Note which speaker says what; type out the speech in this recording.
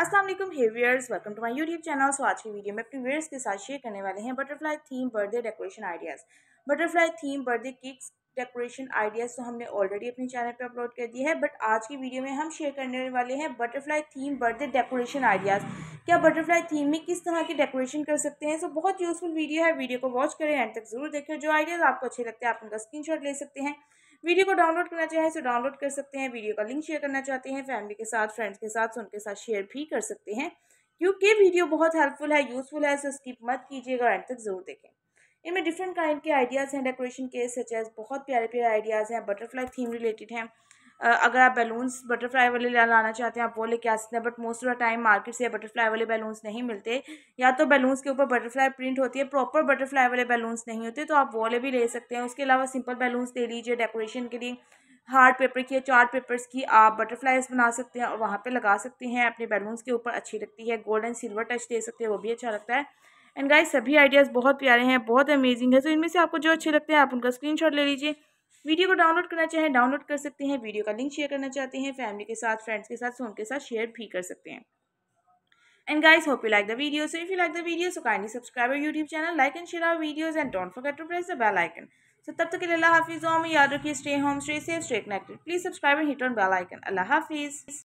Speaker 1: अस्सलाम वालेकुम hey viewers welcome to my YouTube channel so आज की वीडियो में अपने व्यूअर्स के साथ शेयर करने वाले हैं butterfly theme birthday decoration ideas butterfly theme birthday cakes decoration ideas तो हमने ऑलरेडी अपने चैनल पे अपलोड कर दी है बट आज की वीडियो में हम शेयर करने वाले हैं butterfly theme birthday decoration ideas क्या बटरफ्लाई थीम में किस तरह की डेकोरेशन कर सकते हैं सो so, बहुत यूज़फुल वीडियो है वीडियो को वॉच करें एंड तक ज़रूर देखें जो आइडियाज़ आपको अच्छे लगते हैं आप उनका स्क्रीन ले सकते हैं वीडियो को डाउनलोड करना चाहें तो डाउनलोड कर सकते हैं वीडियो का लिंक शेयर करना चाहते हैं फैमिली के साथ फ्रेंड्स के साथ उनके साथ शेयर भी कर सकते हैं क्योंकि वीडियो बहुत हेल्पफुल है यूज़फुल है सो स्किप मत कीजिएगा एंड तक ज़रूर देखें इनमें डिफरेंट काइंड के आइडियाज़ हैं डेकोरेशन के सच एज बहुत प्यारे प्यारे आइडियाज़ हैं बटरफ्लाई थीम रिलेटेड हैं अगर आप बैलून्स बटरफ्लाई वाले लाना चाहते हैं आप वो लेके आ सकते हैं but most of the time market से बटरफ्लाई वाले बैलून्स नहीं मिलते या तो बैलून्स के ऊपर बटरफ्लाई प्रिंट होती है प्रॉपर बटरफ्लाई वाले बैलून्स नहीं होते तो आप वो वाले भी ले सकते हैं उसके अलावा सिंपल बैलून्स दे लीजिए डेकोरेशन के लिए हार्ड पेपर की या चार्ट पेपर्स की आप बटरफ्लाइज बना सकते हैं और वहाँ पर लगा सकते हैं अपने बैलून्स के ऊपर अच्छी लगती है गोल्ड एंड सिल्वर टच दे सकते हैं वो भी अच्छा लगता है एंड गाइस सभी आइडियाज़ बहुत प्यारे हैं बहुत अमेजिंग है तो इनमें से आपको जो अच्छे लगते हैं आप उनका स्क्रीनशॉट ले लीजिए वीडियो को डाउनलोड करना चाहें डाउनलोड कर सकते हैं वीडियो का लिंक शेयर करना चाहते हैं फैमिली के साथ फ्रेंड्स के साथ फोन के साथ शेयर भी कर सकते हैं and guys hope you like the video so if you like the video so kindly subscribe our YouTube channel, like and share our videos, and don't forget to press the bell icon. So तब तक के लिए अल्लाह हाफिज़ में याद रखिए stay home stay safe stay connected please subscribe and hit on bell icon अल्लाह हाफिज़